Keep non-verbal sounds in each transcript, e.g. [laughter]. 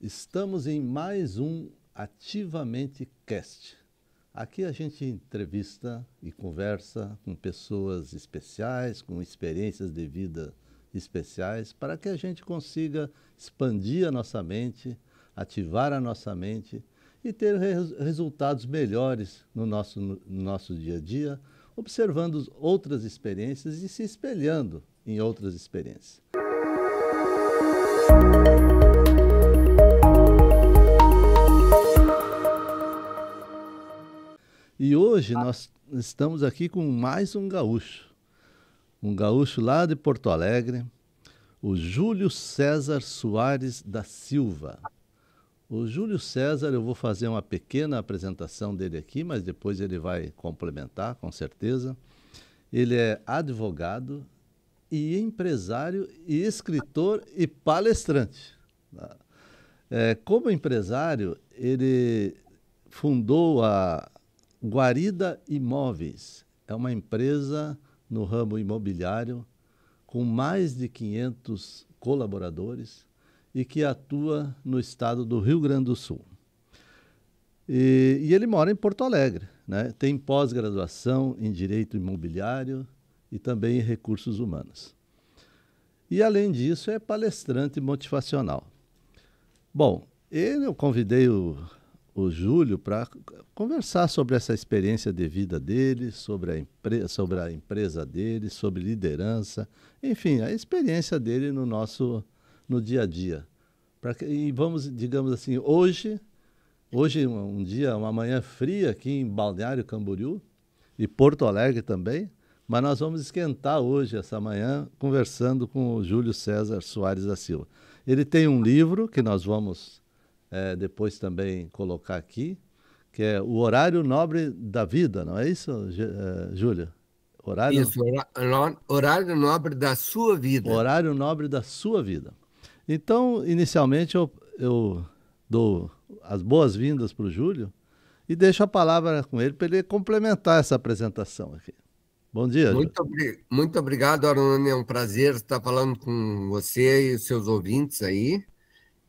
Estamos em mais um Ativamente Cast. Aqui a gente entrevista e conversa com pessoas especiais, com experiências de vida especiais, para que a gente consiga expandir a nossa mente, ativar a nossa mente e ter res resultados melhores no nosso, no nosso dia a dia, observando outras experiências e se espelhando em outras experiências. E hoje ah. nós estamos aqui com mais um gaúcho. Um gaúcho lá de Porto Alegre, o Júlio César Soares da Silva. O Júlio César, eu vou fazer uma pequena apresentação dele aqui, mas depois ele vai complementar, com certeza. Ele é advogado e empresário e escritor e palestrante. É, como empresário, ele fundou a Guarida Imóveis é uma empresa no ramo imobiliário com mais de 500 colaboradores e que atua no estado do Rio Grande do Sul. E, e ele mora em Porto Alegre, né? tem pós-graduação em Direito Imobiliário e também em Recursos Humanos. E, além disso, é palestrante motivacional. Bom, ele, eu convidei o o Júlio para conversar sobre essa experiência de vida dele, sobre a, empre sobre a empresa dele, sobre liderança, enfim, a experiência dele no nosso no dia a dia. que, e vamos, digamos assim, hoje, hoje um, um dia, uma manhã fria aqui em Balneário Camboriú e Porto Alegre também, mas nós vamos esquentar hoje, essa manhã, conversando com o Júlio César Soares da Silva. Ele tem um livro que nós vamos é, depois também colocar aqui, que é o horário nobre da vida, não é isso, é, Júlia? Horário... Isso, horário nobre da sua vida. Horário nobre da sua vida. Então, inicialmente, eu, eu dou as boas-vindas para o Júlio e deixo a palavra com ele para ele complementar essa apresentação aqui. Bom dia. Muito, obri muito obrigado, Arnone. É um prazer estar falando com você e os seus ouvintes aí.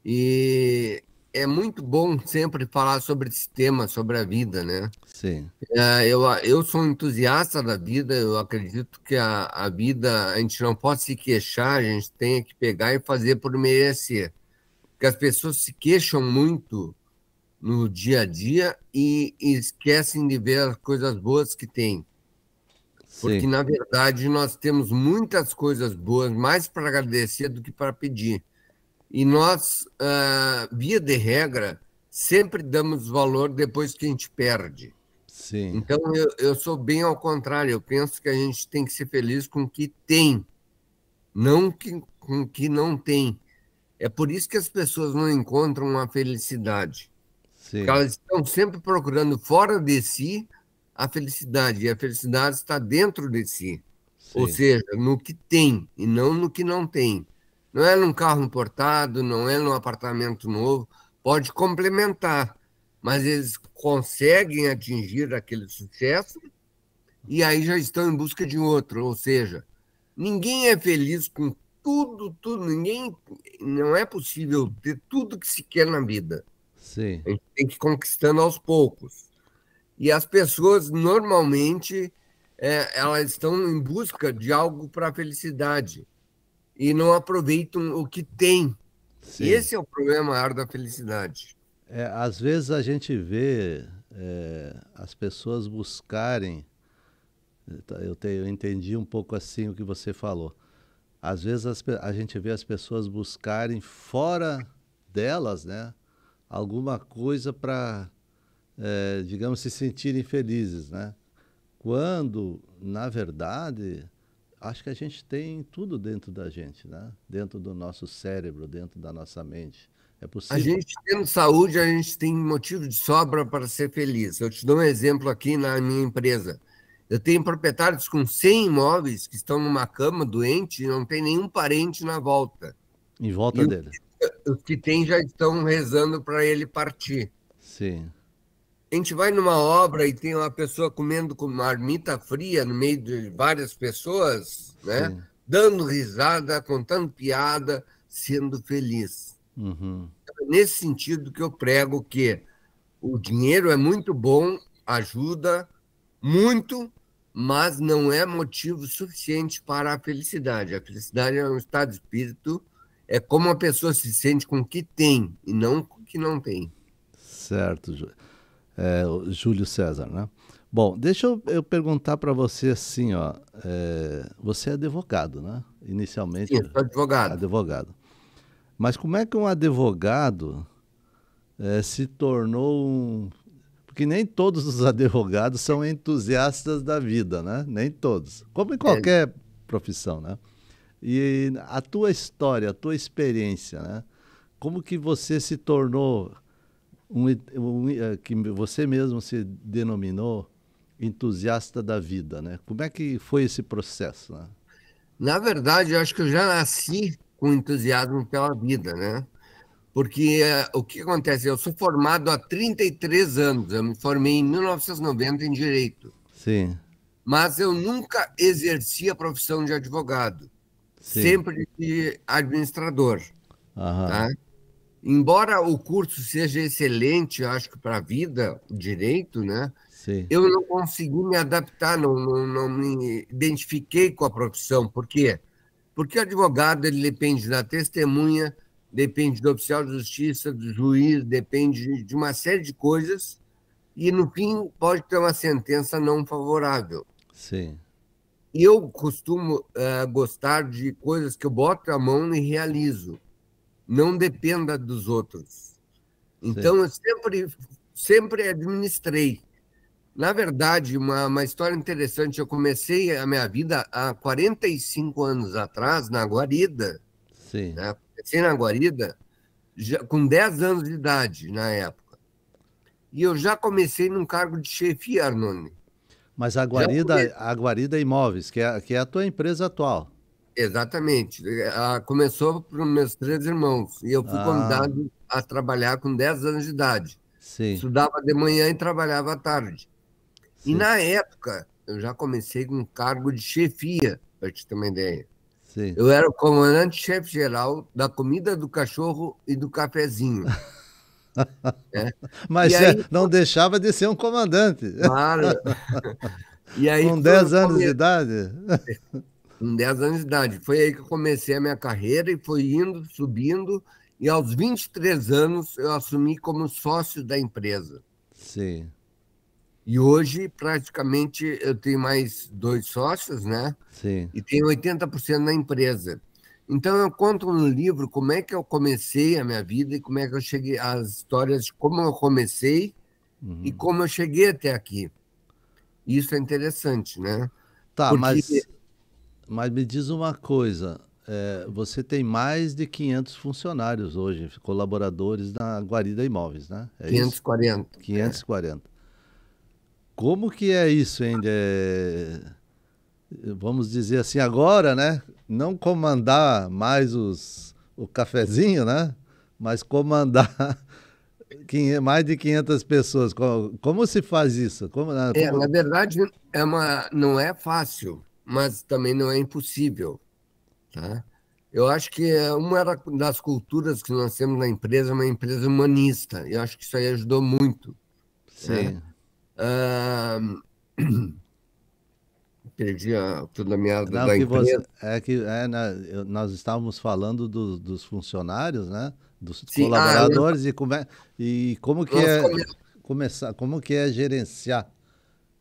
E é muito bom sempre falar sobre esse tema, sobre a vida, né? Sim. É, eu, eu sou um entusiasta da vida, eu acredito que a, a vida, a gente não pode se queixar, a gente tem que pegar e fazer por merecer. Porque as pessoas se queixam muito no dia a dia e, e esquecem de ver as coisas boas que tem. Sim. Porque, na verdade, nós temos muitas coisas boas, mais para agradecer do que para pedir. E nós, uh, via de regra, sempre damos valor depois que a gente perde. Sim. Então eu, eu sou bem ao contrário, eu penso que a gente tem que ser feliz com o que tem, não que, com o que não tem. É por isso que as pessoas não encontram a felicidade. Sim. Porque elas estão sempre procurando fora de si a felicidade, e a felicidade está dentro de si. Sim. Ou seja, no que tem e não no que não tem. Não é num carro importado, não é num apartamento novo, pode complementar, mas eles conseguem atingir aquele sucesso e aí já estão em busca de outro, ou seja, ninguém é feliz com tudo, tudo, ninguém não é possível ter tudo que se quer na vida. Sim. A gente tem que ir conquistando aos poucos. E as pessoas normalmente é, elas estão em busca de algo para a felicidade e não aproveitam o que têm. Esse é o problema maior da felicidade. É, às vezes a gente vê é, as pessoas buscarem. Tá, eu, te, eu entendi um pouco assim o que você falou. Às vezes as, a gente vê as pessoas buscarem fora delas, né, alguma coisa para, é, digamos, se sentirem felizes, né? Quando, na verdade, acho que a gente tem tudo dentro da gente, né? dentro do nosso cérebro, dentro da nossa mente. É possível. A gente tendo saúde, a gente tem motivo de sobra para ser feliz. Eu te dou um exemplo aqui na minha empresa. Eu tenho proprietários com 100 imóveis que estão numa cama doente e não tem nenhum parente na volta. Em volta e dele. Os que, os que tem já estão rezando para ele partir. Sim a gente vai numa obra e tem uma pessoa comendo com uma marmita fria no meio de várias pessoas, né? Dando risada, contando piada, sendo feliz. Uhum. É nesse sentido que eu prego que o dinheiro é muito bom, ajuda muito, mas não é motivo suficiente para a felicidade. A felicidade é um estado de espírito, é como a pessoa se sente com o que tem e não com o que não tem. Certo, Júlio é, Júlio César, né? Bom, deixa eu, eu perguntar para você assim, ó. É, você é advogado, né? Inicialmente. Sim, sou advogado. Advogado. Mas como é que um advogado é, se tornou um. Porque nem todos os [laughs] advogados são entusiastas da vida, né? Nem todos. Como em qualquer é. profissão, né? E a tua história, a tua experiência, né? Como que você se tornou um, um, eh, que você mesmo se denominou entusiasta da vida, né? Como é que foi esse processo? Né? Na verdade, eu acho que eu já nasci com entusiasmo pela vida, né? Porque uh, o que acontece? Eu sou formado há 33 anos, eu me formei em 1990 em Direito. Sim. Mas eu nunca exerci a profissão de advogado, Sim. sempre de administrador. Aham. Tá? embora o curso seja excelente, acho que para a vida, direito, né? Sim. Eu não consegui me adaptar, não, não, não, me identifiquei com a profissão. Por quê? Porque o advogado ele depende da testemunha, depende do oficial de justiça, do juiz, depende de uma série de coisas e, no fim, pode ter uma sentença não favorável. Sim. Eu costumo uh, gostar de coisas que eu boto a mão e realizo não dependa dos outros. Então Sim. eu sempre, sempre administrei. Na verdade, uma, uma história interessante, eu comecei a minha vida há 45 anos atrás, na Guarida. Sim. Né? Comecei na Guarida já, com 10 anos de idade, na época. E eu já comecei num cargo de chefia, Arnone. Mas a Guarida, a Guarida Imóveis, que é, que é a tua empresa atual. Exatamente. Começou começou por meus três irmãos e eu fui ah. convidado a trabalhar com 10 anos de idade. Sim. Estudava de manhã e trabalhava à tarde. Sim. E na época, eu já comecei com um cargo de chefia, para te ter uma ideia. Sim. Eu era o comandante-chefe geral da comida do cachorro e do cafezinho. [laughs] é. Mas aí, não deixava de ser um comandante. Claro. [laughs] e aí, com 10 anos come... de idade? [laughs] com 10 anos de idade. Foi aí que eu comecei a minha carreira e foi indo, subindo, e aos 23 anos eu assumi como sócio da empresa. Sim. E hoje, praticamente, eu tenho mais dois sócios, né? Sim. E tenho 80% na empresa. Então, eu conto no livro como é que eu comecei a minha vida e como é que eu cheguei, as histórias de como eu comecei uhum. e como eu cheguei até aqui. Isso é interessante, né? Tá, Porque... mas mas me diz uma coisa, é, você tem mais de 500 funcionários hoje, colaboradores na Guarida Imóveis, né? É 540. Isso? 540. É. Como que é isso, hein? É, vamos dizer assim, agora, né? Não comandar mais os, o cafezinho, né? Mas comandar [laughs] mais de 500 pessoas. Como, como se faz isso? Como, como... Né? É, na verdade, é uma, não é fácil mas também não é impossível. Tá? Eu acho que é uma das culturas que nós temos na empresa é uma empresa humanista. Eu acho que isso aí ajudou muito. Né? Sim. Ah, [clears throat] perdi a, toda a meada não, que empresa. Você, é que é, né, nós estávamos falando do, dos funcionários, né? Dos Sim. colaboradores ah, eu... e, como é, e como que é... Começar, como que é gerenciar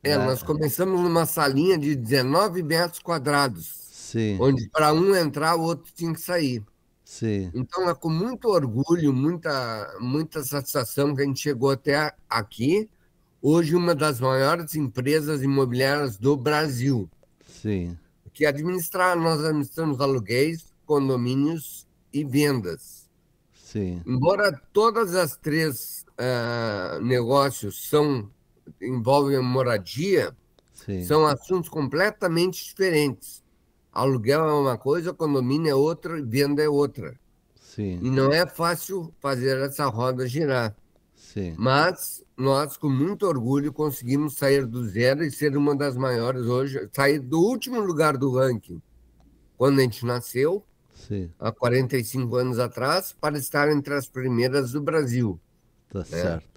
é, né? nós começamos numa salinha de 19 metros quadrados. Sim. Onde para um entrar, o outro tinha que sair. Sim. Então é com muito orgulho, muita, muita satisfação que a gente chegou até aqui. Hoje, uma das maiores empresas imobiliárias do Brasil. Sim. Que é administrar, nós administramos aluguéis, condomínios e vendas. Sim. Embora todas as três uh, negócios são envolvem moradia Sim. são assuntos completamente diferentes. Aluguel é uma coisa, condomínio é outra, venda é outra. Sim. E não é fácil fazer essa roda girar. Sim. Mas nós, com muito orgulho, conseguimos sair do zero e ser uma das maiores hoje, sair do último lugar do ranking quando a gente nasceu, Sim. há 45 anos atrás, para estar entre as primeiras do Brasil. Tá né? certo.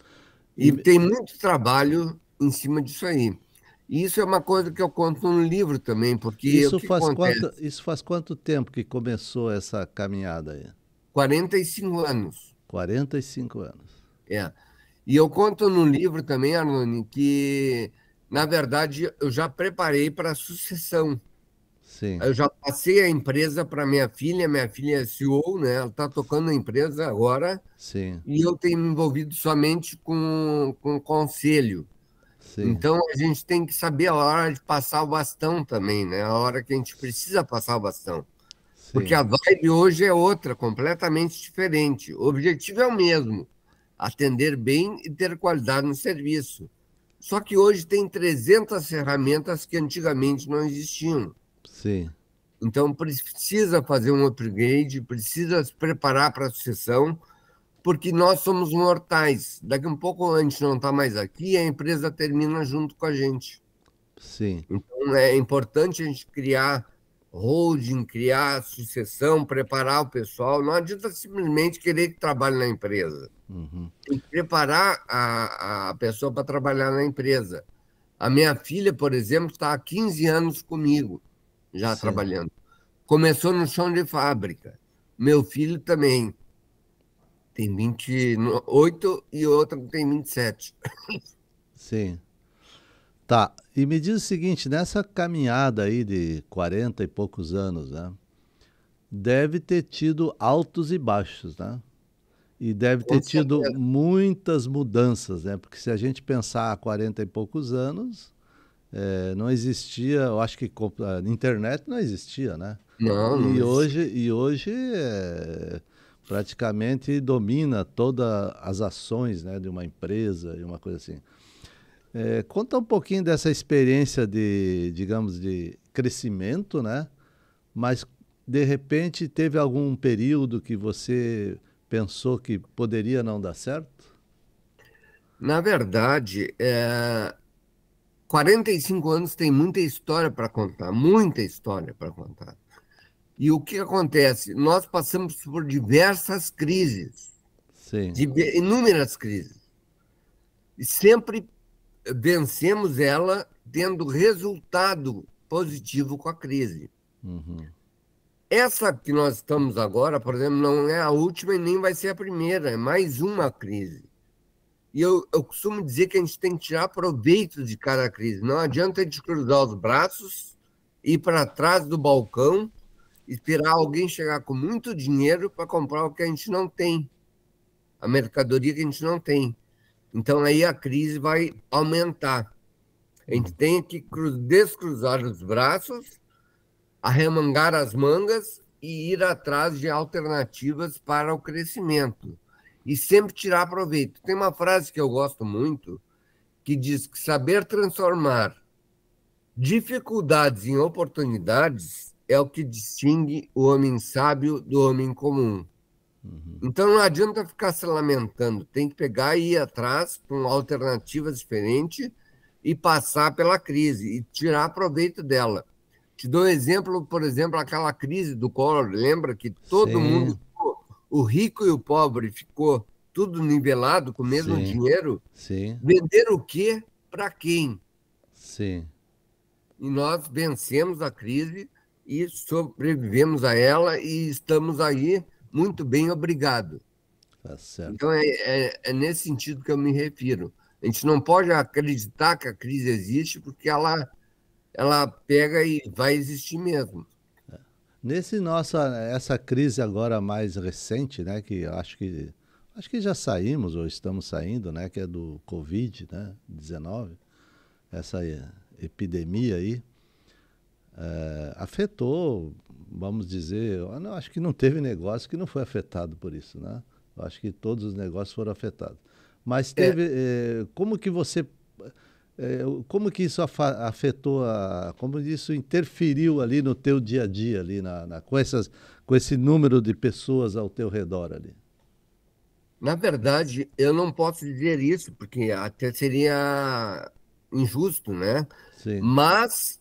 E tem muito trabalho em cima disso aí. E isso é uma coisa que eu conto no livro também, porque isso faz é quanto Isso faz quanto tempo que começou essa caminhada aí? 45 anos. 45 anos. É. E eu conto no livro também, Arnone, que, na verdade, eu já preparei para a sucessão. Sim. Eu já passei a empresa para minha filha, minha filha é CEO, né? Ela está tocando a empresa agora. Sim. E eu tenho me envolvido somente com, com conselho. Sim. Então a gente tem que saber a hora de passar o bastão também, né? A hora que a gente precisa passar o bastão. Sim. Porque a vibe hoje é outra, completamente diferente. O objetivo é o mesmo: atender bem e ter qualidade no serviço. Só que hoje tem 300 ferramentas que antigamente não existiam. Sim. Então precisa fazer um upgrade, precisa se preparar para a sucessão, porque nós somos mortais. Daqui um pouco a gente não está mais aqui, a empresa termina junto com a gente. Sim. Então é importante a gente criar holding, criar sucessão, preparar o pessoal. Não adianta simplesmente querer que trabalhe na empresa. Uhum. Tem que preparar a, a pessoa para trabalhar na empresa. A minha filha, por exemplo, está há 15 anos comigo já Sim. trabalhando. Começou no chão de fábrica. Meu filho também. Tem 28 e outro tem 27. Sim. Tá. E me diz o seguinte: nessa caminhada aí de 40 e poucos anos, né? Deve ter tido altos e baixos, né? E deve ter tido muitas mudanças, né? Porque se a gente pensar há 40 e poucos anos, é, não existia, eu acho que internet não existia, né? Não, e mas... hoje e hoje é, praticamente domina todas as ações, né, de uma empresa e uma coisa assim. É, conta um pouquinho dessa experiência de, digamos, de crescimento, né? Mas de repente teve algum período que você pensou que poderia não dar certo? Na verdade, é, 45 anos tem muita história para contar, muita história para contar. E o que acontece? Nós passamos por diversas crises, inúmeras crises, e sempre vencemos ela tendo resultado positivo com a crise. Uhum. Essa que nós estamos agora, por exemplo, não é a última e nem vai ser a primeira, é mais uma crise. E eu, eu costumo dizer que a gente tem que tirar proveito de cada crise. Não adianta a gente cruzar os braços, ir para trás do balcão, esperar alguém chegar com muito dinheiro para comprar o que a gente não tem, a mercadoria que a gente não tem. Então aí a crise vai aumentar. A gente tem que descruzar os braços, arremangar as mangas e ir atrás de alternativas para o crescimento e sempre tirar proveito. Tem uma frase que eu gosto muito que diz que saber transformar dificuldades em oportunidades é o que distingue o homem sábio do homem comum. Uhum. Então não adianta ficar se lamentando, tem que pegar e ir atrás com alternativas diferentes e passar pela crise e tirar proveito dela. Te dou um exemplo, por exemplo, aquela crise do Collor, lembra que todo Sim. mundo o rico e o pobre ficou tudo nivelado com o mesmo sim, dinheiro, sim. vender o quê para quem? Sim. E nós vencemos a crise e sobrevivemos a ela e estamos aí muito bem, obrigado. Tá então é, é, é nesse sentido que eu me refiro. A gente não pode acreditar que a crise existe porque ela, ela pega e vai existir mesmo. Nesse nossa essa crise agora mais recente, né, que acho que acho que já saímos ou estamos saindo, né, que é do Covid, né, 19, essa epidemia aí é, afetou, vamos dizer, não, acho que não teve negócio que não foi afetado por isso, né? Eu acho que todos os negócios foram afetados. Mas é. teve, é. como que você é, como que isso afetou, a, como isso interferiu ali no teu dia a dia, ali na, na, com, essas, com esse número de pessoas ao teu redor ali? Na verdade, eu não posso dizer isso, porque até seria injusto, né? Sim. Mas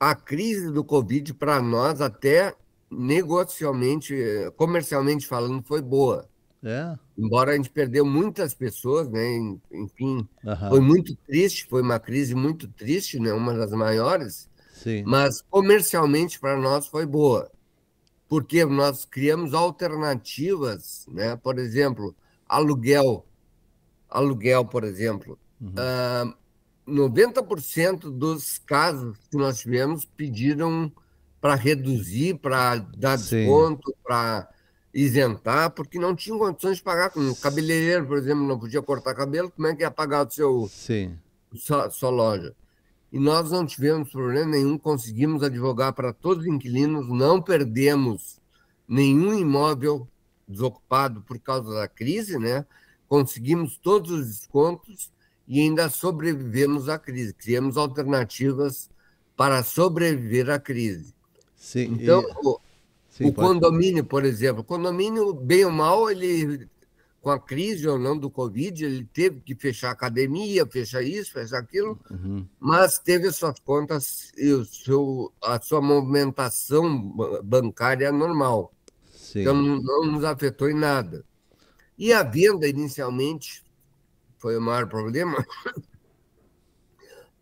a crise do Covid para nós até negocialmente, comercialmente falando, foi boa. É. Embora a gente perdeu muitas pessoas, né? Enfim, uhum. foi muito triste, foi uma crise muito triste, né? Uma das maiores. Sim. Mas comercialmente para nós foi boa, porque nós criamos alternativas, né? Por exemplo, aluguel, aluguel, por exemplo. Uhum. Uh, ah, 90% dos casos que nós tivemos pediram para reduzir, para dar Sim. desconto, para isentar, porque não tinham condições de pagar. Como cabeleireiro, por exemplo, não podia cortar cabelo, como é que ia pagar o seu, Sim. Sua, sua loja? E nós não tivemos problema nenhum, conseguimos advogar para todos os inquilinos, não perdemos nenhum imóvel desocupado por causa da crise, né? Conseguimos todos os descontos e ainda sobrevivemos à crise. Criamos alternativas para sobreviver à crise. Sim, então, Sim, o condomínio, por exemplo, o condomínio, bem ou mal, ele com a crise ou não do Covid, ele teve que fechar a academia, fechar isso, fechar aquilo, uhum. mas teve suas contas e o seu, a sua movimentação bancária normal. Sim. Então não nos afetou em nada. E a venda, inicialmente, foi o maior problema, [laughs]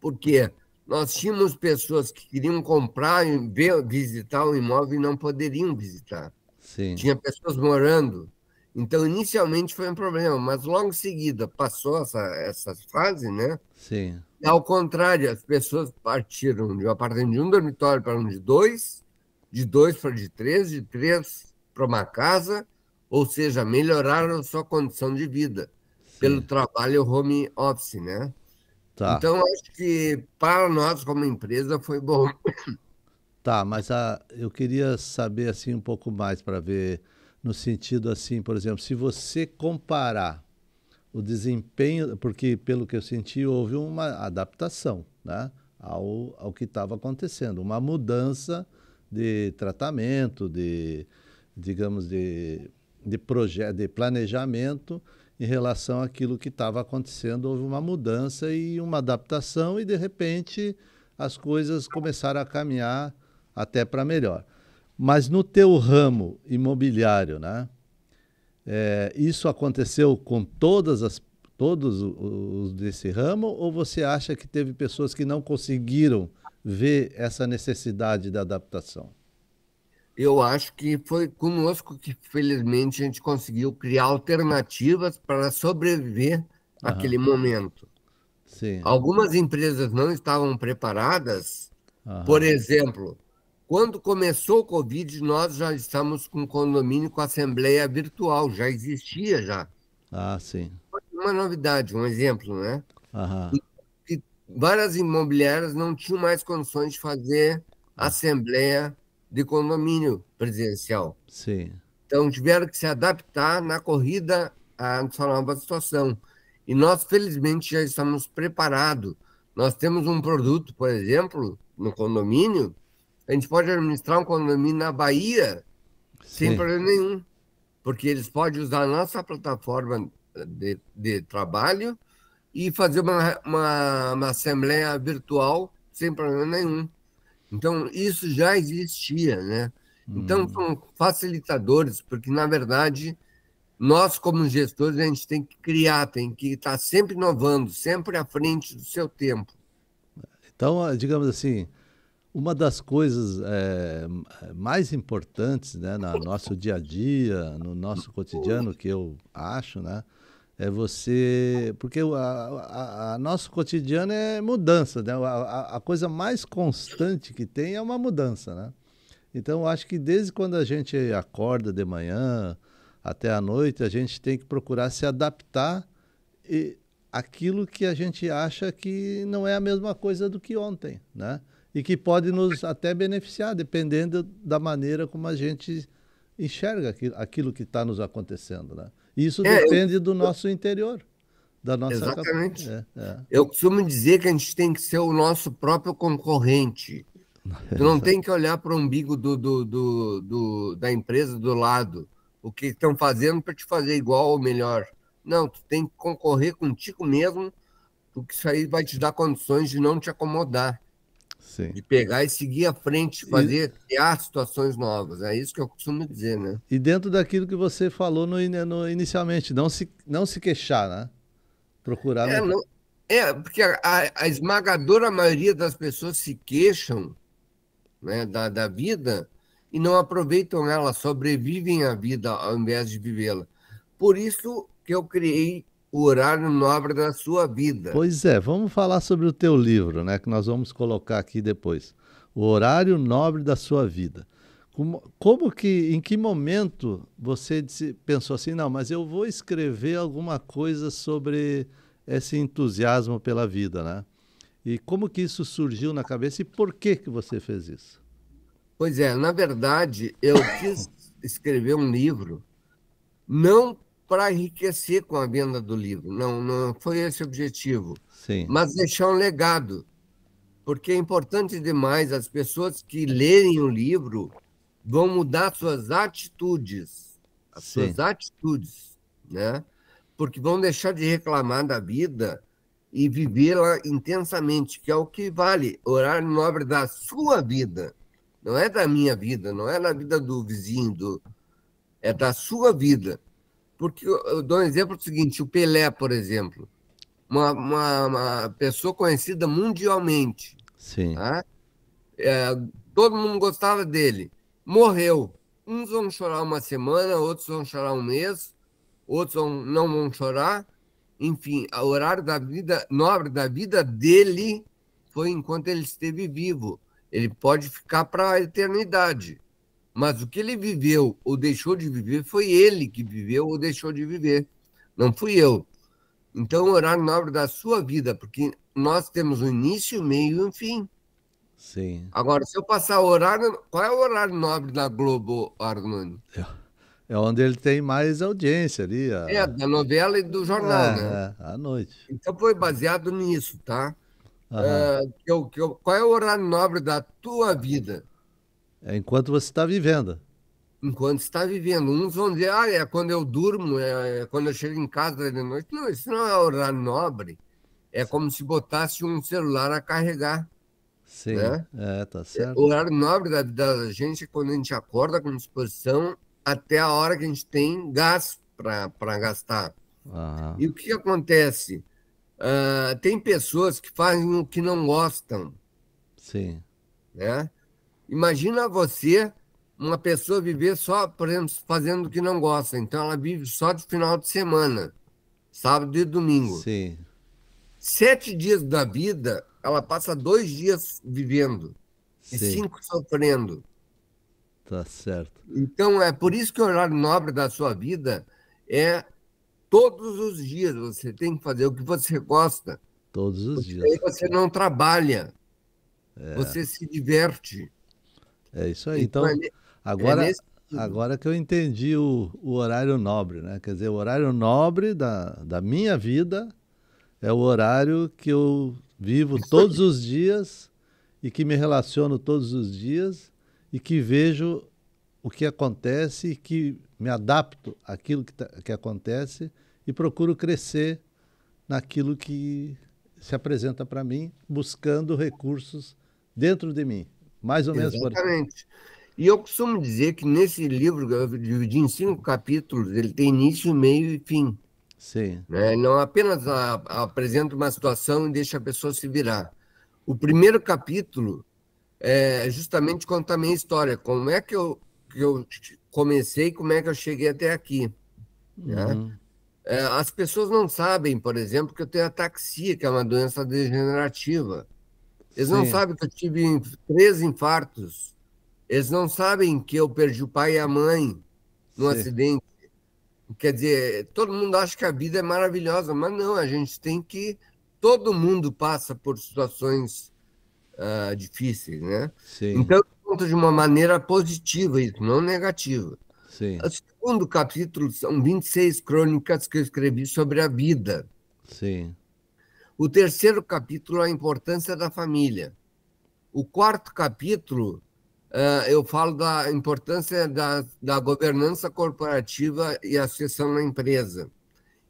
porque nós tínhamos pessoas que queriam comprar, ver, visitar o imóvel e não poderiam visitar. Sim. Tinha pessoas morando. Então, inicialmente foi um problema, mas logo em seguida passou essa, essa fase, né? Sim. E, ao contrário, as pessoas partiram de um apartamento de um dormitório para um de dois, de dois para de três, de três para uma casa, ou seja, melhoraram a sua condição de vida Sim. pelo trabalho home office, né? Tá. Então, acho que para nós, como empresa, foi bom. Tá, mas a, eu queria saber assim um pouco mais para ver no sentido assim, por exemplo, se você comparar o desempenho, porque pelo que eu senti houve uma adaptação, né, ao, ao que estava acontecendo, uma mudança de tratamento, de digamos de de projeto, de planejamento em relação àquilo que estava acontecendo. Houve uma mudança e uma adaptação, e de repente as coisas começaram a caminhar até para melhor. Mas no teu ramo imobiliário, né? É, isso aconteceu com todas as todos os desse ramo ou você acha que teve pessoas que não conseguiram ver essa necessidade da adaptação? eu acho que foi conosco que, felizmente, a gente conseguiu criar alternativas para sobreviver aquele àquele momento. Sim. Algumas empresas não estavam preparadas. Por exemplo, quando começou o Covid, nós já estamos com condomínio com assembleia virtual, já existia já. Ah, sim. Uma novidade, um exemplo, né? Aham. E, e várias imobiliárias não tinham mais condições de fazer ah. assembleia de condomínio presidencial. Sim. Então tiveram que se adaptar na corrida à nossa nova situação. E nós, felizmente, já estamos preparados. Nós temos um produto, por exemplo, no condomínio, a gente pode administrar um condomínio na Bahia Sim. sem problema nenhum, porque eles podem usar a nossa plataforma de, de trabalho e fazer uma, uma, uma assembleia virtual sem problema nenhum. Então, isso já existia, né? Então, hum. são facilitadores, porque, na verdade, nós, como gestores, a gente tem que criar, tem que estar tá sempre inovando, sempre à frente do seu tempo. Então, digamos assim, uma das coisas é, mais importantes né, no nosso dia a dia, no nosso cotidiano, que eu acho, né? É você. Porque o a, nosso cotidiano é mudança, né? A, a, coisa mais constante que tem é uma mudança, né? Então, eu acho que desde quando a gente acorda de manhã até a noite, a gente tem que procurar se adaptar e aquilo que a gente acha que não é a mesma coisa do que ontem, né? E que pode nos até beneficiar, dependendo da maneira como a gente enxerga aquilo, aquilo que está nos acontecendo, né? Isso é, depende eu, do nosso interior, da nossa Exatamente. Cap... É, é. Eu costumo dizer que a gente tem que ser o nosso próprio concorrente. [laughs] Tu não tem que olhar para o umbigo do, do, do, do, da empresa do lado, o que estão fazendo para te fazer igual ou melhor. Não, tu tem que concorrer contigo mesmo, porque isso aí vai te dar condições de não te acomodar. Sim. De pegar e seguir à frente, fazer, e... criar situações novas. É isso que eu costumo dizer, né? E dentro daquilo que você falou no, no inicialmente, não se, não se queixar, né? Procurar. É, não... é porque a, a, esmagadora maioria das pessoas se queixam né, da, da vida e não aproveitam ela, sobrevivem à vida ao invés de vivê-la. Por isso que eu criei o horário nobre da sua vida. Pois é, vamos falar sobre o teu livro, né, que nós vamos colocar aqui depois. O horário nobre da sua vida. Como, como que, em que momento você disse, pensou assim, não, mas eu vou escrever alguma coisa sobre esse entusiasmo pela vida, né? E como que isso surgiu na cabeça e por que que você fez isso? Pois é, na verdade, eu quis escrever um livro não para enriquecer com a venda do livro. Não, não foi esse o objetivo. Sim. Mas deixar um legado. Porque é importante demais as pessoas que lerem o livro vão mudar suas atitudes. As Sim. suas atitudes, né? Porque vão deixar de reclamar da vida e vivê-la intensamente, que é o que vale, horário nobre da sua vida. Não é da minha vida, não é da vida do vizinho, do... é da sua vida. Porque eu dou um exemplo do seguinte: o Pelé, por exemplo, uma, uma, uma pessoa conhecida mundialmente. Sim. Tá? É, todo mundo gostava dele. Morreu. Uns vão chorar uma semana, outros vão chorar um mês, outros vão, não vão chorar. Enfim, o horário da vida nobre da vida dele foi enquanto ele esteve vivo. Ele pode ficar para a eternidade. Mas o que ele viveu ou deixou de viver foi ele que viveu ou deixou de viver, não fui eu. Então, horário nobre da sua vida, porque nós temos um início, meio e um fim. Sim. Agora, se eu passar o horário. Qual é o horário nobre da Globo, Arnone? É, é, onde ele tem mais audiência ali. A... É, da novela e do jornal, é, né? É, à noite. Então foi baseado nisso, tá? Uhum. Uh, que eu, que eu, qual é o horário nobre da tua vida? É enquanto você está vivendo. Enquanto está vivendo. Uns vão dizer, ah, é quando eu durmo, é, é quando eu chego em casa de noite. Não, isso não é horário nobre. É como se botasse um celular a carregar. Sim, né? é, tá é, certo. O horário nobre da vida da gente é quando a gente acorda com disposição até a hora que a gente tem gás para gastar. Aham. E o que acontece? Uh, tem pessoas que fazem o que não gostam. Sim. Né? Imagina você, uma pessoa viver só, por exemplo, fazendo o que não gosta. Então ela vive só de final de semana, sábado e domingo. Sim. Sete dias da vida, ela passa dois dias vivendo Sim. e cinco sofrendo. Tá certo. Então é por isso que o horário nobre da sua vida é todos os dias. Você tem que fazer o que você gosta. Todos os Porque dias. Aí você não trabalha. É. Você se diverte. É isso aí. Então, então é é agora, agora que eu entendi o, o horário nobre, né? Quer dizer, o horário nobre da, da minha vida é o horário que eu vivo todos os dias e que me relaciono todos os dias e que vejo o que acontece e que me adapto àquilo que, tá, que acontece e procuro crescer naquilo que se apresenta para mim, buscando recursos dentro de mim. Mais ou menos Exatamente. E eu costumo dizer que nesse livro, que eu dividi em cinco capítulos, ele tem início, meio e fim. Sim. Né? Não apenas a, a, apresenta uma situação e deixa a pessoa se virar. O primeiro capítulo é justamente contar a minha história, como é que eu, que eu comecei, como é que eu cheguei até aqui. Né? Uhum. É, as pessoas não sabem, por exemplo, que eu tenho ataxia, que é uma doença degenerativa. Eles Sim. não sabem que eu tive três infartos. Eles não sabem que eu perdi o pai e a mãe no Sim. acidente. Quer dizer, todo mundo acha que a vida é maravilhosa, mas não, a gente tem que. Todo mundo passa por situações uh, difíceis, né? Sim. Então, conta de uma maneira positiva, isso, não negativa. Sim. O segundo capítulo são 26 crônicas que eu escrevi sobre a vida. Sim. O terceiro capítulo, é a importância da família. O quarto capítulo, uh, eu falo da importância da, da governança corporativa e a sucessão na empresa.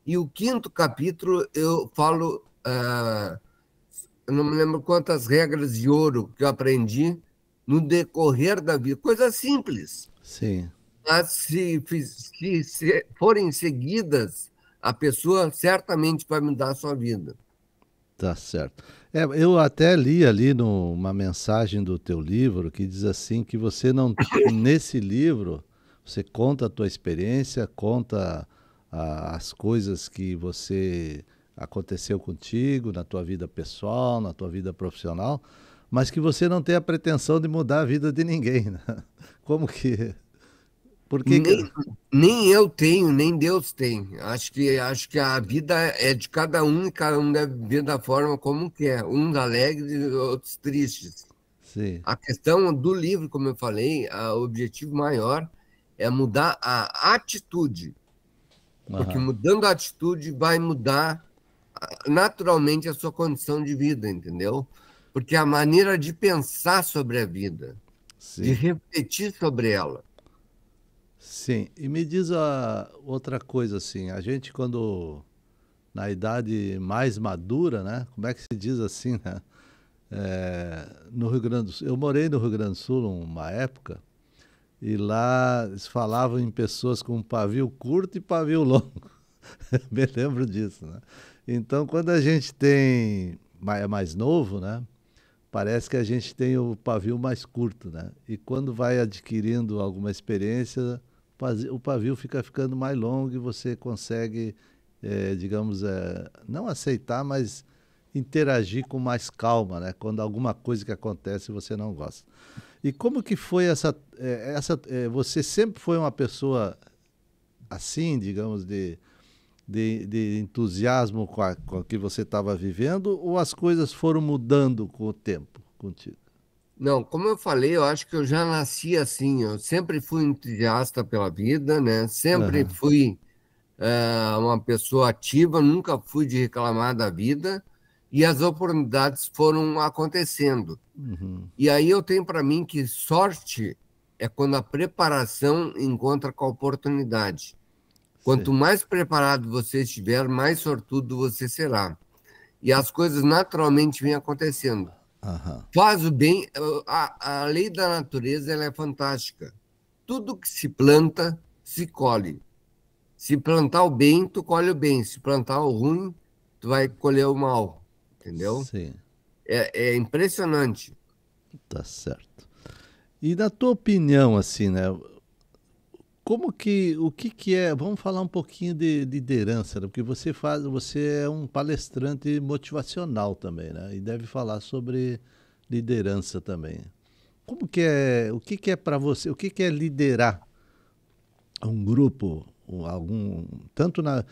E o quinto capítulo, eu falo, uh, não me lembro quantas regras de ouro que eu aprendi no decorrer da vida. Coisas simples. Sim. Mas se, se, se forem seguidas, a pessoa certamente vai mudar a sua vida. Tá certo. É, eu até li ali numa mensagem do teu livro que diz assim que você não [coughs] nesse livro você conta a tua experiência, conta a, as coisas que você aconteceu contigo na tua vida pessoal, na tua vida profissional, mas que você não tem a pretensão de mudar a vida de ninguém. Né? [laughs] Como que porque... Nem, é? nem eu tenho, nem Deus tem. Acho que, acho que a vida é de cada um e cada um deve viver da forma como quer. Uns alegres, outros tristes. Sim. A questão do livro, como eu falei, o objetivo maior é mudar a atitude. Uhum. Porque mudando a atitude vai mudar naturalmente a sua condição de vida, entendeu? Porque a maneira de pensar sobre a vida, Sim. de refletir sobre ela. Sim, e me diz a outra coisa assim, a gente quando na idade mais madura, né? Como é que se diz assim, né? É, no Rio Grande do Sul, eu morei no Rio Grande do Sul uma época e lá eles falavam em pessoas com pavio curto e pavio longo. [laughs] me lembro disso, né? Então, quando a gente tem é mais novo, né? Parece que a gente tem o pavio mais curto, né? E quando vai adquirindo alguma experiência, o pavio fica ficando mais longo e você consegue, é, digamos, é, não aceitar, mas interagir com mais calma, né? Quando alguma coisa que acontece você não gosta. E como que foi essa, eh, essa você sempre foi uma pessoa assim, digamos, de, de, de entusiasmo com, com o que você estava vivendo ou as coisas foram mudando com o tempo contigo? Não, como eu falei, eu acho que eu já nasci assim. Eu sempre fui entusiasta pela vida, né? Sempre uhum. fui eh, uma pessoa ativa, nunca fui de reclamar da vida. E as oportunidades foram acontecendo. Uhum. E aí eu tenho para mim que sorte é quando a preparação encontra com a oportunidade. Quanto Sim. mais preparado você estiver, mais sortudo você será. E as coisas naturalmente vêm acontecendo. Uhum. Faz o bem. A, a lei da natureza é fantástica. Tudo que se planta, se colhe. Se plantar o bem, tu colhe o bem. Se plantar o ruim, tu vai colher o mal. Entendeu? Sim. É, é impressionante. Tá certo. E na tua opinião, assim, né? como que o que, que é? Vamos falar um pouquinho de, de liderança, né? porque você faz, você é um palestrante motivacional também, né? E deve falar sobre liderança também. Como que é? O que, que é para você? O que, que é liderar um grupo, algum tanto na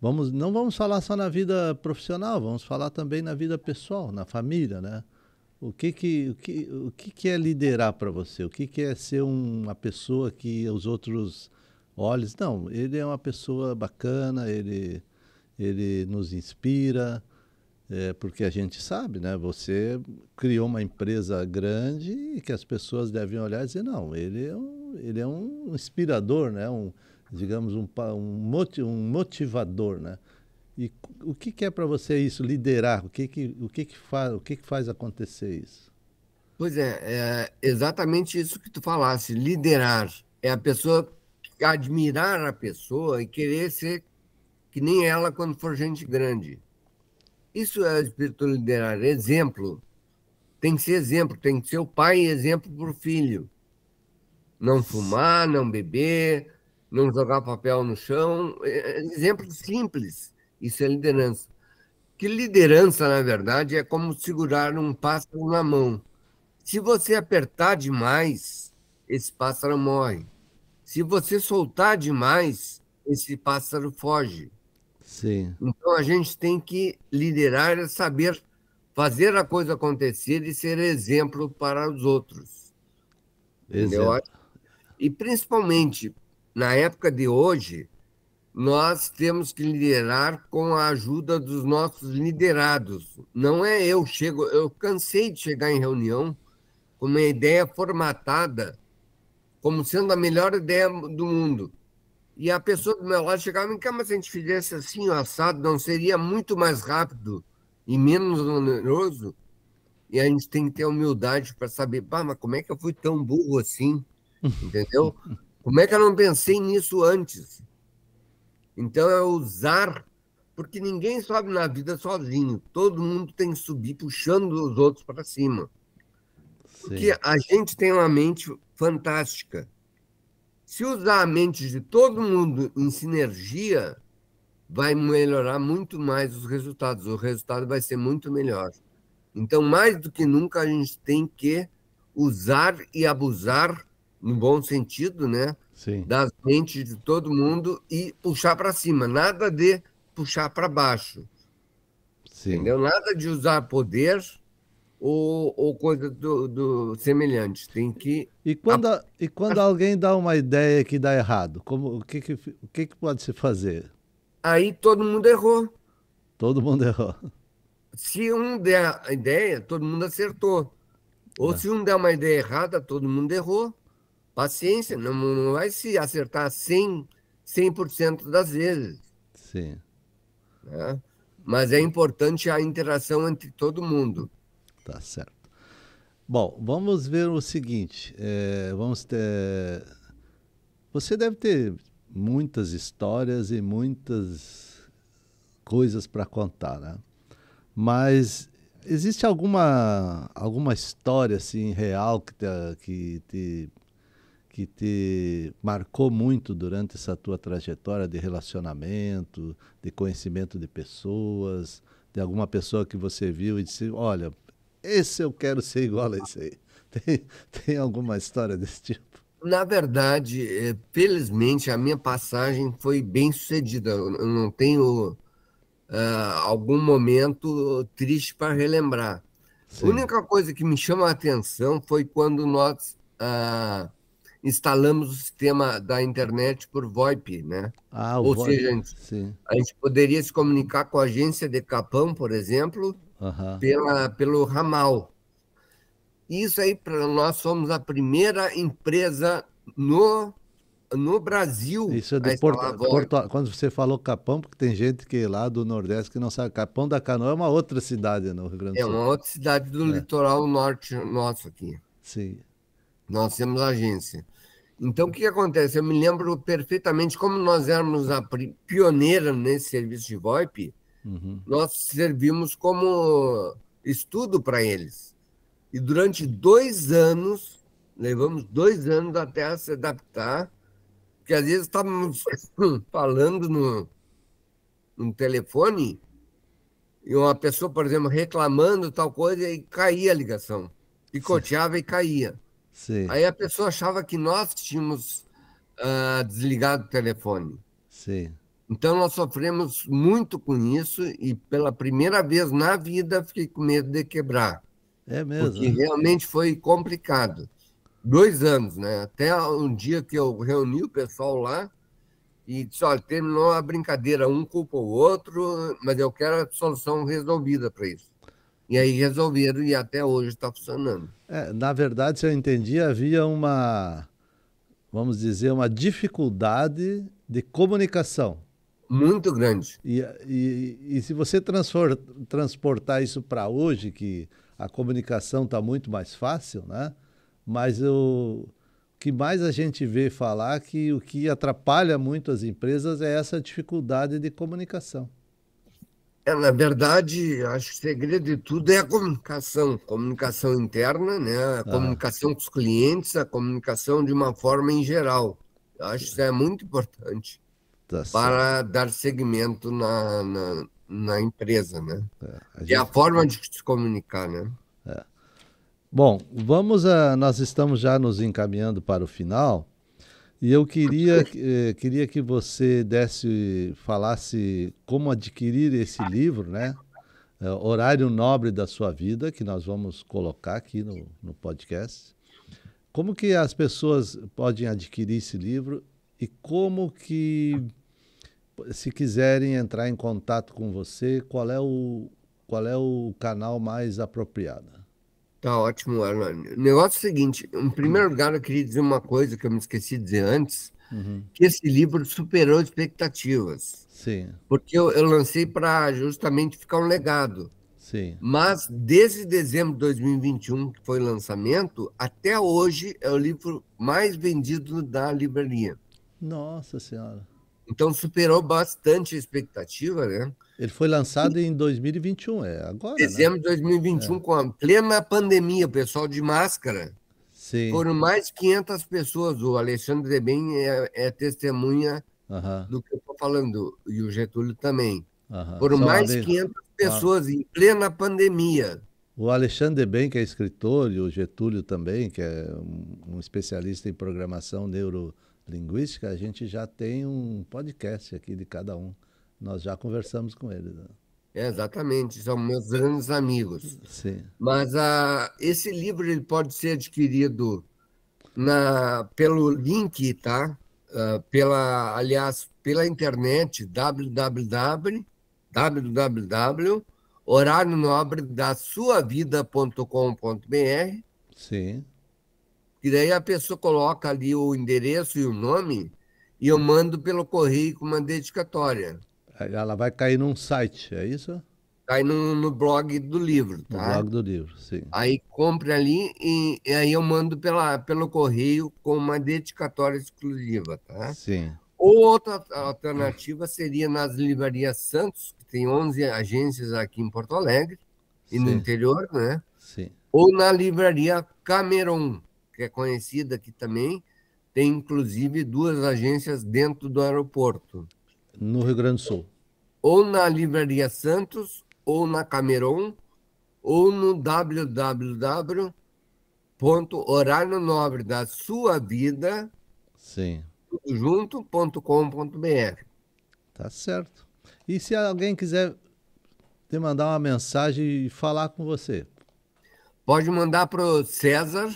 vamos não vamos falar só na vida profissional, vamos falar também na vida pessoal, na família, né? O que que, o que, o que, que é liderar para você? O que, que é ser uma pessoa que os outros olhem Não, ele é uma pessoa bacana, ele, ele nos inspira, é, porque a gente sabe, né? Você criou uma empresa grande e que as pessoas devem olhar e dizer, não, ele é um, ele é um inspirador, né? Um, digamos, um, um, motivador, né? E o que, que é para você isso, liderar? O que, que, o que, que, faz, o que, que faz acontecer isso? Pois é, é exatamente isso que tu falaste. Liderar é a pessoa admirar a pessoa e querer ser que nem ela quando for gente grande. Isso é o espírito liderar. Exemplo. Tem que ser exemplo. Tem que ser o pai exemplo para o filho. Não fumar, não beber, não jogar papel no chão. É, é exemplo simples isso é liderança. Que liderança, na verdade, é como segurar um pássaro na mão. Se você apertar demais, esse pássaro morre. Se você soltar demais, esse pássaro foge. Sim. Então a gente tem que liderar é saber fazer a coisa acontecer e ser exemplo para os outros. Exemplo. E principalmente na época de hoje, nós temos que liderar com a ajuda dos nossos liderados. Não é eu chego, eu cansei de chegar em reunião com uma ideia formatada como sendo a melhor ideia do mundo. E a pessoa do meu lado chegava e mas se a gente fizesse assim, o assado, não seria muito mais rápido e menos oneroso? E a gente tem que ter humildade para saber, pá, mas como é que eu fui tão burro assim? [laughs] Entendeu? Como é que eu não pensei nisso antes? Então é usar, porque ninguém sobe na vida sozinho, todo mundo tem que subir puxando os outros para cima. Sim. Porque a gente tem uma mente fantástica. Se usar a mente de todo mundo em sinergia, vai melhorar muito mais os resultados, o resultado vai ser muito melhor. Então, mais do que nunca, a gente tem que usar e abusar no bom sentido, né? Sim. Das mentes de todo mundo e puxar para cima, nada de puxar para baixo. Sim. Entendeu? Nada de usar poder ou, ou coisa do, do, semelhante. Tem que. E quando, a... e quando alguém dá uma ideia que dá errado, como, o, que, que, o que, que pode se fazer? Aí todo mundo errou. Todo mundo errou. Se um der a ideia, todo mundo acertou. Ou é. se um der uma ideia errada, todo mundo errou paciência, não, não vai se acertar 100%, 100 das vezes. Sim. Né? Mas é importante a interação entre todo mundo. Tá certo. Bom, vamos ver o seguinte. É, vamos ter. Você deve ter muitas histórias e muitas coisas para contar, né? Mas existe alguma alguma história assim real que te, que te que te marcou muito durante essa tua trajetória de relacionamento, de conhecimento de pessoas, de alguma pessoa que você viu e disse: Olha, esse eu quero ser igual a esse aí. [laughs] Tem, tem alguma história desse tipo? Na verdade, eh, felizmente, a minha passagem foi bem sucedida. Eu não tenho uh, algum momento triste para relembrar. Sim. A única coisa que me chama a atenção foi quando nós. Uh, instalamos o sistema da internet por VoIP, né? Ah, Ou VoIP, seja, a gente, a gente, poderia se comunicar com a agência de Capão, por exemplo, uh -huh. pela, pelo ramal. Isso aí, para nós somos a primeira empresa no no Brasil. Isso é de Porto, Porto, Quando você falou Capão, porque tem gente que é lá do Nordeste que não sabe. Capão da Canoa é uma outra cidade né, no Rio Grande do é Sul. É uma outra cidade do é. litoral norte nosso aqui. Sim. Nós temos agência. Então, o que acontece? Eu me lembro perfeitamente como nós éramos a pioneira nesse serviço de VoIP, uhum. nós servimos como estudo para eles. E durante dois anos, levamos dois anos até a se adaptar, porque às vezes estávamos [coughs] falando no, no telefone e uma pessoa, por exemplo, reclamando tal coisa e caía a ligação. Picoteava e caía. Sim. Aí a pessoa achava que nós tínhamos uh, desligado o telefone. Sim. Então nós sofremos muito com isso e pela primeira vez na vida fiquei com medo de quebrar. É mesmo. Porque né? realmente foi complicado. Dois anos, né? Até um dia que eu reuni o pessoal lá e disse, olha, terminou a brincadeira, um culpa o outro, mas eu quero a solução resolvida para isso. E aí resolveram e até hoje está funcionando. É, na verdade, se eu entendi, havia uma, vamos dizer, uma dificuldade de comunicação. Muito grande. E, e, e se você transportar isso para hoje, que a comunicação está muito mais fácil, né? Mas o que mais a gente vê falar que o que atrapalha muito as empresas é essa dificuldade de comunicação. É, na verdade, acho que o segredo de tudo é a comunicação, comunicação interna, né? a ah. comunicação ah. com os clientes, a comunicação de uma forma em geral. Acho que isso é muito importante tá para dar segmento na, na, na empresa, né? É a, é gente... a forma de se comunicar, né? É. Bom, vamos a. Ah, nós estamos já nos encaminhando para o final. E eu queria, eh, queria que você desse, falasse como adquirir esse livro, né? É, Horário Nobre da Sua Vida, que nós vamos colocar aqui no, no podcast. Como que as pessoas podem adquirir esse livro e como que, se quiserem entrar em contato com você, qual é o, qual é o canal mais apropriado? Tá ótimo, Hernani. O negócio é o seguinte: em primeiro lugar, eu queria dizer uma coisa que eu me esqueci de dizer antes, uhum. que esse livro superou expectativas. Sim. Porque eu, eu lancei para justamente ficar um legado. Sim. Mas desde dezembro de 2021, que foi o lançamento, até hoje é o livro mais vendido da livraria. Nossa Senhora. Então superou bastante a expectativa, né? Ele foi lançado em 2021, é agora. Né? Dezembro né? de 2021, é. com a plena pandemia, o pessoal de máscara. Sim. Foram mais de 500 pessoas. O Alexandre Debem é, é testemunha uh -huh. do que eu estou falando, e o Getúlio também. Uh -huh. Foram mais de 500 pessoas em plena pandemia. O Alexandre Debem, que é escritor, e o Getúlio também, que é um, um especialista em programação neurolinguística, a gente já tem um podcast aqui de cada um. Nós já conversamos com eles. Né? É, exatamente, são meus grandes amigos. Sim. Mas a, ah, esse livro ele pode ser adquirido na, pelo link, tá? Uh, pela, aliás, pela internet www, www horário Sim. E daí a pessoa coloca ali o endereço e o nome e eu mando pelo correio com uma dedicatória. Ela vai cair num site, é isso? Cai no, no blog do livro, tá? No blog do livro, sim. Aí compre ali e, e, aí eu mando pela, pelo correio com uma dedicatória exclusiva, tá? Sim. Ou outra alternativa seria nas livrarias Santos, que tem 11 agências aqui em Porto Alegre e sim. no interior, né? Sim. Ou na livraria Cameron, que é conhecida aqui também, tem inclusive duas agências dentro do aeroporto no Rio Grande do Sul? Ou na Livraria Santos, ou na Cameron, ou no www.horarionobre da sua vida. Sim. junto.com.br. Tá certo. E se alguém quiser te mandar uma mensagem e falar com você? Pode mandar para o César,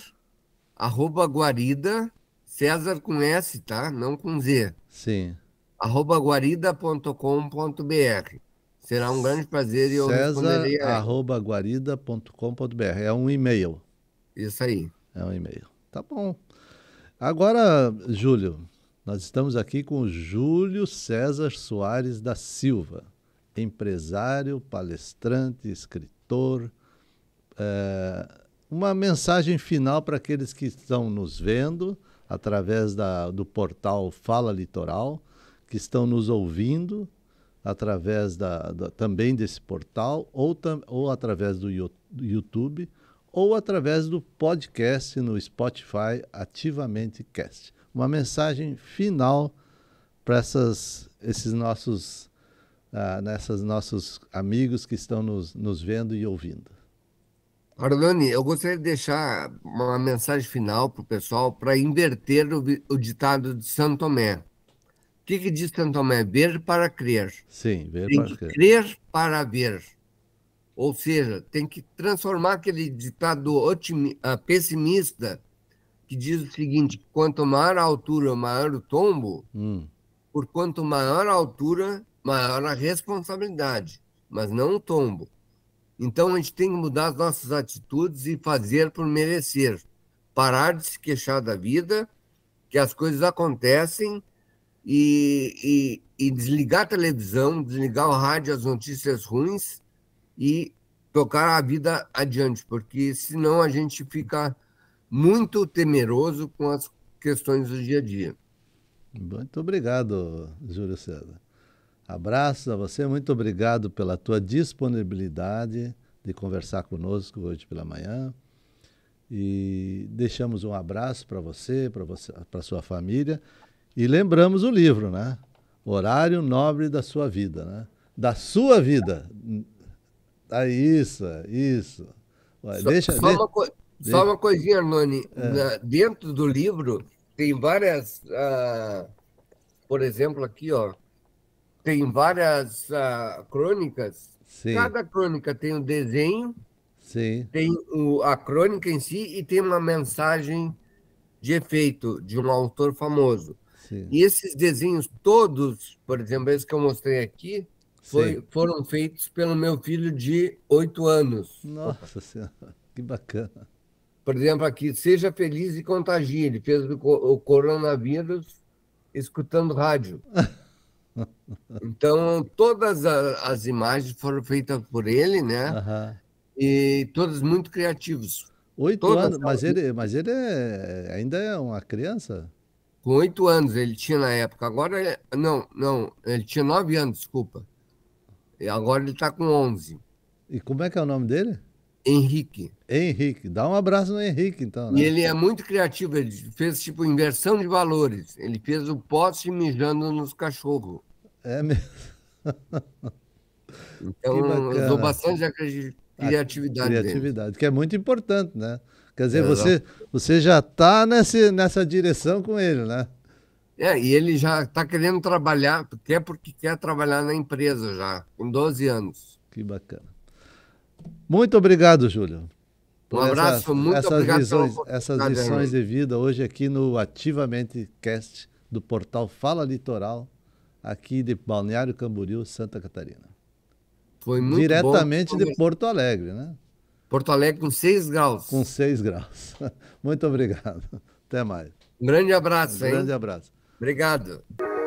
arroba guarida, César com S, tá? Não com Z. Sim arroba guarida.com.br. Será um grande prazer e eu César, arroba guarida.com.br. É um e-mail. Isso aí. É um e-mail. Tá bom. Agora, Júlio, nós estamos aqui com Júlio César Soares da Silva, empresário, palestrante, escritor. É, uma mensagem final para aqueles que estão nos vendo através da, do portal Fala Litoral que estão nos ouvindo através da, da também desse portal, ou, tam, ou através do YouTube, ou através do podcast no Spotify, Ativamente Cast. Uma mensagem final para esses nossos, ah, nessas nossos amigos que estão nos, nos vendo e ouvindo. Arlani, eu gostaria de deixar uma mensagem final para o pessoal para inverter o, o, ditado de Santo Tomé que, que diz Santo Tomé? Ver para crer. Sim, ver tem para crer. crer para ver. Ou seja, tem que transformar aquele ditado ah, pessimista que diz o seguinte: quanto maior a altura, maior o tombo. Hum. Por quanto maior a altura, maior a responsabilidade, mas não o tombo. Então a gente tem que mudar as nossas atitudes e fazer por merecer. Parar de se queixar da vida, que as coisas acontecem e, e, e desligar a televisão, desligar o rádio, as notícias ruins e tocar a vida adiante, porque senão a gente fica muito temeroso com as questões do dia a dia. Muito obrigado, Júlio César. Abraço a você, muito obrigado pela tua disponibilidade de conversar conosco hoje pela manhã. E deixamos um abraço para você, para sua família. E lembramos o livro, né? Horário Nobre da Sua Vida, né? Da sua vida. Ah, isso, isso. Ué, só, deixa, só, deixa, uma co... só, uma coisinha, Arnone. É. dentro do livro tem várias... Uh, por exemplo, aqui, ó. Tem várias uh, crônicas. Sim. Cada crônica tem um desenho. Sim. Tem o, a crônica em si e tem uma mensagem de efeito de um autor famoso. Sim. E esses desenhos todos, por exemplo, esse que eu mostrei aqui, foi, foram feitos pelo meu filho de oito anos. Nossa Senhora, que bacana. Por exemplo, aqui, seja feliz e contagie. Ele fez o, o coronavírus escutando rádio. [laughs] Então, todas as imagens foram feitas por ele, né? Uhum. E todas muito criativas. Oito todas anos, mas ele, mas ele é, ainda é uma criança? Com oito anos ele tinha na época. Agora, ele, não, não, ele tinha nove anos, desculpa. E agora ele está com onze. E como é que é o nome dele? Henrique. Henrique. Dá um abraço no Henrique, então. Né? E ele é muito criativo. Ele fez, tipo, inversão de valores. Ele fez o poste mijando nos cachorros. É mesmo? [laughs] então, eu dou bastante criatividade. A criatividade, dele. que é muito importante, né? Quer dizer, Exato. você, você já está nessa direção com ele, né? É, e ele já está querendo trabalhar, até porque quer trabalhar na empresa já, com 12 anos. Que bacana. Muito obrigado, Júlio. Um abraço, essa, muito essas obrigado. Visões, essas lições de vida hoje aqui no Ativamente Cast do portal Fala Litoral, aqui de Balneário Camboriú, Santa Catarina. Foi muito Diretamente bom. de Porto Alegre, né? Porto Alegre com 6 graus. Com 6 graus. [laughs] Muito obrigado. Até mais. Um grande abraço, um Grande abraço. Obrigado.